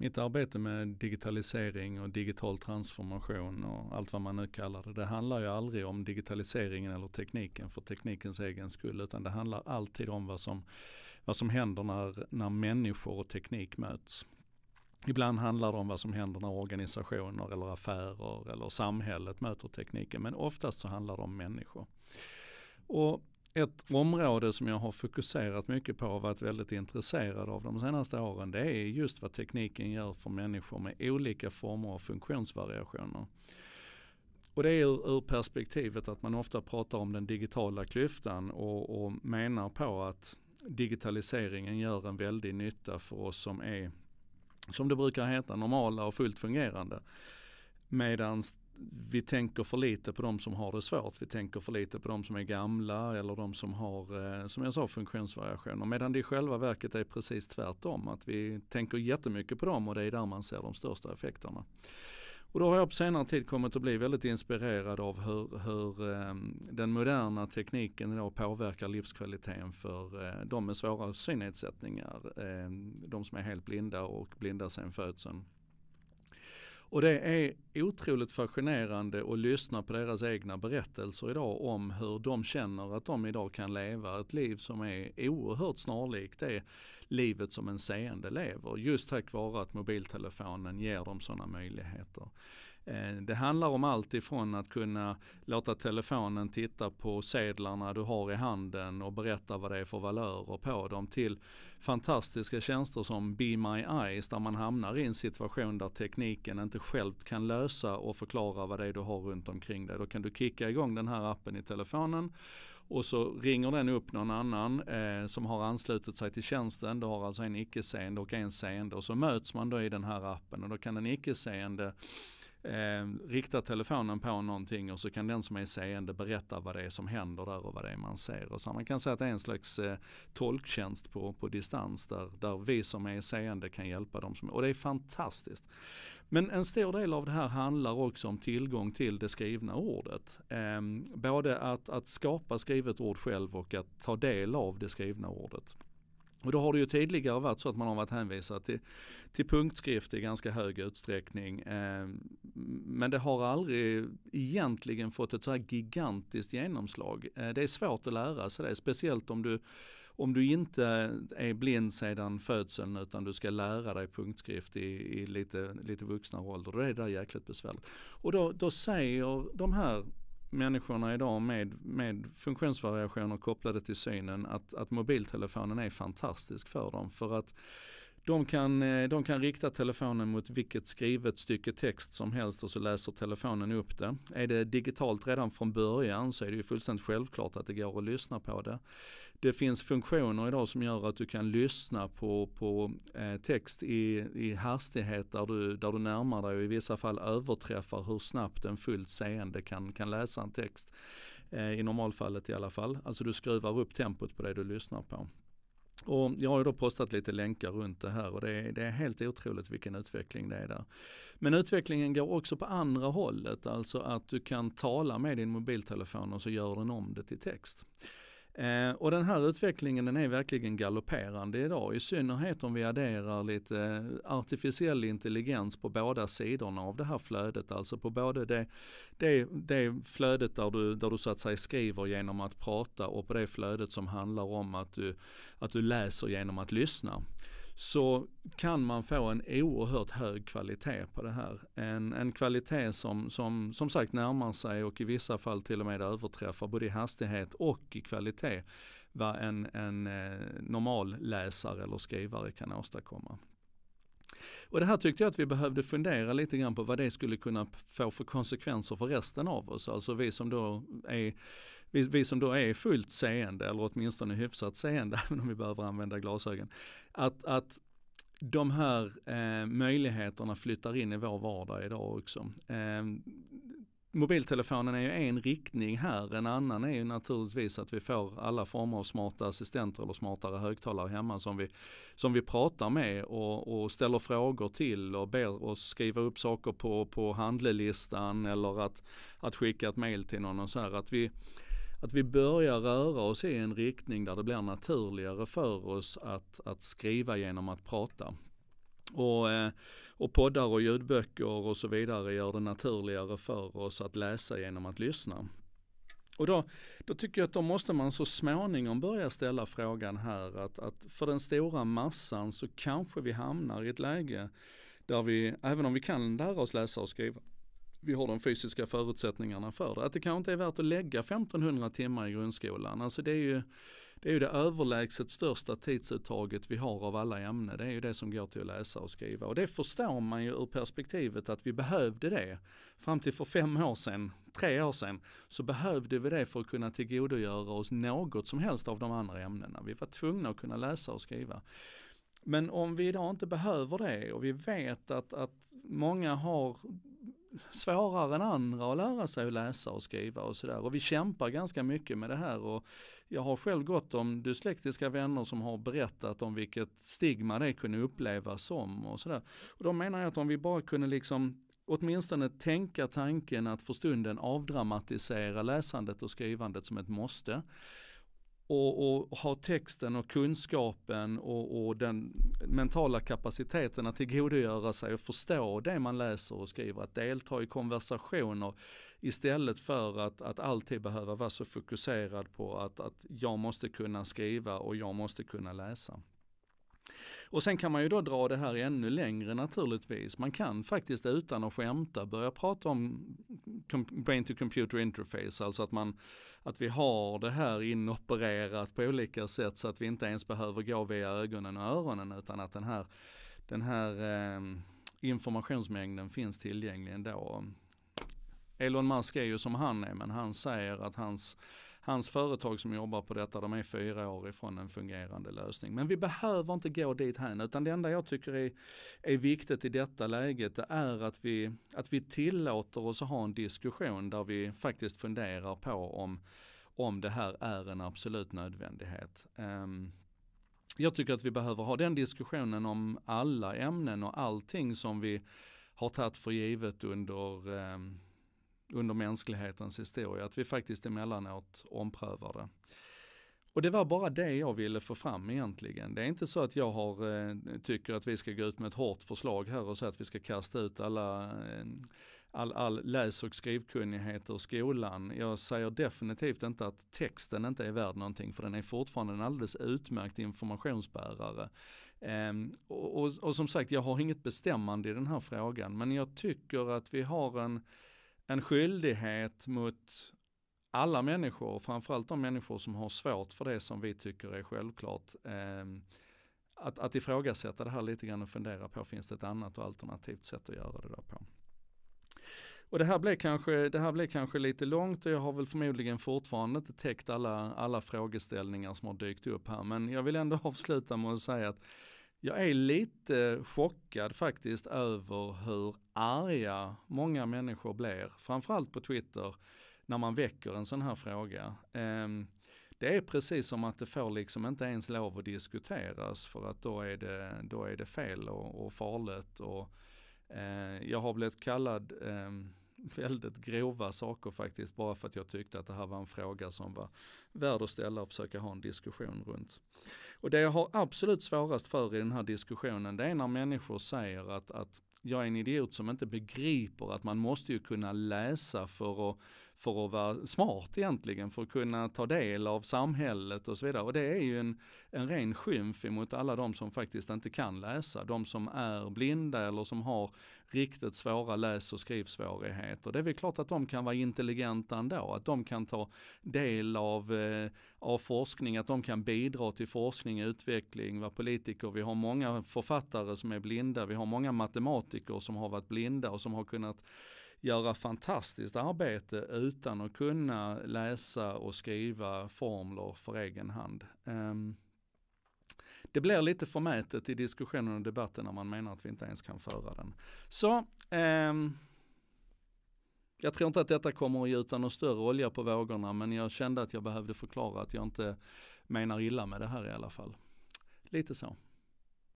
mitt arbete med digitalisering och digital transformation och allt vad man nu kallar det, det handlar ju aldrig om digitaliseringen eller tekniken för teknikens egen skull, utan det handlar alltid om vad som, vad som händer när, när människor och teknik möts. Ibland handlar det om vad som händer när organisationer eller affärer eller samhället möter tekniken, men oftast så handlar det om människor. Och ett område som jag har fokuserat mycket på och varit väldigt intresserad av de senaste åren det är just vad tekniken gör för människor med olika former av funktionsvariationer. Och det är ur, ur perspektivet att man ofta pratar om den digitala klyftan och, och menar på att digitaliseringen gör en väldig nytta för oss som är, som det brukar heta, normala och fullt fungerande. Medan vi tänker för lite på de som har det svårt. Vi tänker för lite på de som är gamla eller de som har, eh, som jag sa, funktionsvariationer. Medan det i själva verket är precis tvärtom. Att vi tänker jättemycket på dem och det är där man ser de största effekterna. Och då har jag på senare tid kommit att bli väldigt inspirerad av hur, hur eh, den moderna tekniken idag påverkar livskvaliteten för eh, de med svåra synnedsättningar. de som är helt blinda och blinda sedan födseln. Och det är otroligt fascinerande att lyssna på deras egna berättelser idag om hur de känner att de idag kan leva ett liv som är oerhört snarlikt det livet som en seende lever. Just tack vare att mobiltelefonen ger dem sådana möjligheter. Eh, det handlar om allt ifrån att kunna låta telefonen titta på sedlarna du har i handen och berätta vad det är för valörer på dem till fantastiska tjänster som Be My Eyes där man hamnar i en situation där tekniken inte själv kan lösa och förklara vad det är du har runt omkring dig. Då kan du kicka igång den här appen i telefonen och så ringer den upp någon annan eh, som har anslutit sig till tjänsten. Du har alltså en icke-seende och en seende och så möts man då i den här appen och då kan den icke-seende eh, riktar telefonen på någonting och så kan den som är seende berätta vad det är som händer där och vad det är man ser. Och så man kan säga att det är en slags eh, tolktjänst på, på distans där, där vi som är seende kan hjälpa dem som Och det är fantastiskt. Men en stor del av det här handlar också om tillgång till det skrivna ordet. Eh, både att, att skapa skrivet ord själv och att ta del av det skrivna ordet. Och då har det ju tidigare varit så att man har varit hänvisad till, till punktskrift i ganska hög utsträckning. Eh, men det har aldrig egentligen fått ett så här gigantiskt genomslag. Eh, det är svårt att lära sig det, speciellt om du, om du inte är blind sedan födseln utan du ska lära dig punktskrift i, i lite, lite vuxnare ålder. Då är det där jäkligt besvärligt. Och då, då säger de här människorna idag med, med funktionsvariationer kopplade till synen att, att mobiltelefonen är fantastisk för dem. För att de kan, eh, de kan rikta telefonen mot vilket skrivet stycke text som helst och så läser telefonen upp det. Är det digitalt redan från början så är det ju fullständigt självklart att det går att lyssna på det. Det finns funktioner idag som gör att du kan lyssna på, på eh, text i, i hastighet där du, där du närmar dig och i vissa fall överträffar hur snabbt en fullt seende kan, kan läsa en text. Eh, I normalfallet i alla fall. Alltså du skruvar upp tempot på det du lyssnar på. Och jag har ju då postat lite länkar runt det här och det är, det är, helt otroligt vilken utveckling det är där. Men utvecklingen går också på andra hållet, alltså att du kan tala med din mobiltelefon och så gör den om det till text. Eh, och den här utvecklingen den är verkligen galopperande idag, i synnerhet om vi adderar lite eh, artificiell intelligens på båda sidorna av det här flödet, alltså på både det, det, det flödet där du, där du så att säga skriver genom att prata och på det flödet som handlar om att du, att du läser genom att lyssna så kan man få en oerhört hög kvalitet på det här. En, en kvalitet som, som som sagt närmar sig och i vissa fall till och med överträffar både i hastighet och i kvalitet vad en, en eh, normal läsare eller skrivare kan åstadkomma. Och det här tyckte jag att vi behövde fundera lite grann på vad det skulle kunna få för konsekvenser för resten av oss. Alltså vi som då är vi, vi som då är fullt seende, eller åtminstone hyfsat seende, även om vi behöver använda glasögon, att, att de här eh, möjligheterna flyttar in i vår vardag idag också. Eh, mobiltelefonen är ju en riktning här, en annan är ju naturligtvis att vi får alla former av smarta assistenter eller smartare högtalare hemma som vi, som vi pratar med och, och ställer frågor till och ber oss skriva upp saker på, på handlelistan eller att, att skicka ett mail till någon och så här. Att vi, att vi börjar röra oss i en riktning där det blir naturligare för oss att, att skriva genom att prata. Och, eh, och poddar och ljudböcker och så vidare gör det naturligare för oss att läsa genom att lyssna. Och då, då tycker jag att då måste man så småningom börja ställa frågan här att, att för den stora massan så kanske vi hamnar i ett läge där vi, även om vi kan lära oss läsa och skriva, vi har de fysiska förutsättningarna för det. Att det kanske inte är värt att lägga 1500 timmar i grundskolan. Alltså det är ju det, är ju det överlägset största tidsuttaget vi har av alla ämnen. Det är ju det som går till att läsa och skriva. Och det förstår man ju ur perspektivet att vi behövde det. Fram till för fem år sedan, tre år sedan, så behövde vi det för att kunna tillgodogöra oss något som helst av de andra ämnena. Vi var tvungna att kunna läsa och skriva. Men om vi idag inte behöver det och vi vet att, att många har svårare än andra att lära sig att läsa och skriva och sådär. Och vi kämpar ganska mycket med det här. Och jag har själv gått om dyslektiska vänner som har berättat om vilket stigma det kunde upplevas som och sådär. Och då menar jag att om vi bara kunde liksom åtminstone tänka tanken att för stunden avdramatisera läsandet och skrivandet som ett måste och, och, ha texten och kunskapen och, och, den mentala kapaciteten att tillgodogöra sig och förstå det man läser och skriver, att delta i konversationer istället för att, att alltid behöva vara så fokuserad på att, att jag måste kunna skriva och jag måste kunna läsa. Och sen kan man ju då dra det här ännu längre naturligtvis. Man kan faktiskt utan att skämta börja prata om brain to computer interface, alltså att, man, att vi har det här inopererat på olika sätt så att vi inte ens behöver gå via ögonen och öronen utan att den här, den här eh, informationsmängden finns tillgänglig ändå. Elon Musk är ju som han är men han säger att hans hans företag som jobbar på detta, de är fyra år ifrån en fungerande lösning. Men vi behöver inte gå dit hän, utan det enda jag tycker är, är viktigt i detta läget det är att vi, att vi tillåter oss att ha en diskussion där vi faktiskt funderar på om, om det här är en absolut nödvändighet. Um, jag tycker att vi behöver ha den diskussionen om alla ämnen och allting som vi har tagit för givet under um, under mänsklighetens historia, att vi faktiskt emellanåt omprövar det. Och det var bara det jag ville få fram egentligen. Det är inte så att jag har, eh, tycker att vi ska gå ut med ett hårt förslag här och säga att vi ska kasta ut alla, eh, all, all läs och skrivkunnighet ur skolan. Jag säger definitivt inte att texten inte är värd någonting för den är fortfarande en alldeles utmärkt informationsbärare. Ehm, och, och, och som sagt, jag har inget bestämmande i den här frågan men jag tycker att vi har en en skyldighet mot alla människor, framförallt de människor som har svårt för det som vi tycker är självklart, eh, att, att ifrågasätta det här lite grann och fundera på, finns det ett annat och alternativt sätt att göra det där på? Och det här, blev kanske, det här blev kanske lite långt och jag har väl förmodligen fortfarande inte täckt alla, alla frågeställningar som har dykt upp här. Men jag vill ändå avsluta med att säga att jag är lite chockad faktiskt över hur arga många människor blir, framförallt på Twitter, när man väcker en sån här fråga. Ehm, det är precis som att det får liksom inte ens lov att diskuteras för att då är det, då är det fel och, och farligt. Och, eh, jag har blivit kallad ehm, väldigt grova saker faktiskt bara för att jag tyckte att det här var en fråga som var värd att ställa och försöka ha en diskussion runt. Och det jag har absolut svårast för i den här diskussionen det är när människor säger att, att jag är en idiot som inte begriper att man måste ju kunna läsa för att för att vara smart egentligen, för att kunna ta del av samhället och så vidare. Och det är ju en, en ren skymf emot alla de som faktiskt inte kan läsa, de som är blinda eller som har riktigt svåra läs och skrivsvårigheter. Det är väl klart att de kan vara intelligenta ändå, att de kan ta del av, eh, av forskning, att de kan bidra till forskning och utveckling, vara politiker. Vi har många författare som är blinda, vi har många matematiker som har varit blinda och som har kunnat göra fantastiskt arbete utan att kunna läsa och skriva formler för egen hand. Ehm, det blir lite förmätet i diskussionen och debatten när man menar att vi inte ens kan föra den. Så ehm, jag tror inte att detta kommer att gjuta någon större olja på vågorna men jag kände att jag behövde förklara att jag inte menar illa med det här i alla fall. Lite så.